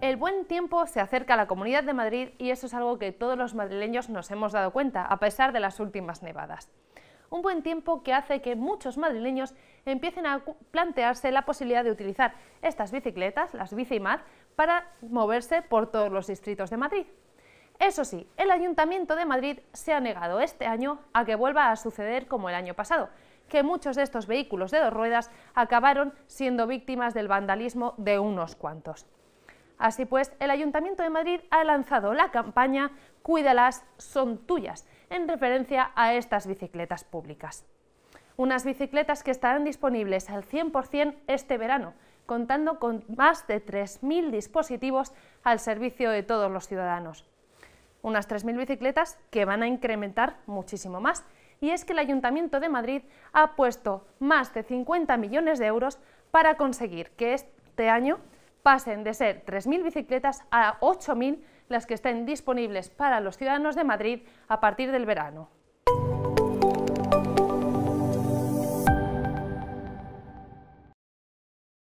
El buen tiempo se acerca a la Comunidad de Madrid y eso es algo que todos los madrileños nos hemos dado cuenta, a pesar de las últimas nevadas. Un buen tiempo que hace que muchos madrileños empiecen a plantearse la posibilidad de utilizar estas bicicletas, las Bicimad, para moverse por todos los distritos de Madrid. Eso sí, el Ayuntamiento de Madrid se ha negado este año a que vuelva a suceder como el año pasado, que muchos de estos vehículos de dos ruedas acabaron siendo víctimas del vandalismo de unos cuantos. Así pues, el Ayuntamiento de Madrid ha lanzado la campaña Cuídalas, son tuyas, en referencia a estas bicicletas públicas. Unas bicicletas que estarán disponibles al 100% este verano, contando con más de 3.000 dispositivos al servicio de todos los ciudadanos. Unas 3.000 bicicletas que van a incrementar muchísimo más, y es que el Ayuntamiento de Madrid ha puesto más de 50 millones de euros para conseguir que este año pasen de ser 3.000 bicicletas a 8.000 las que estén disponibles para los ciudadanos de Madrid a partir del verano.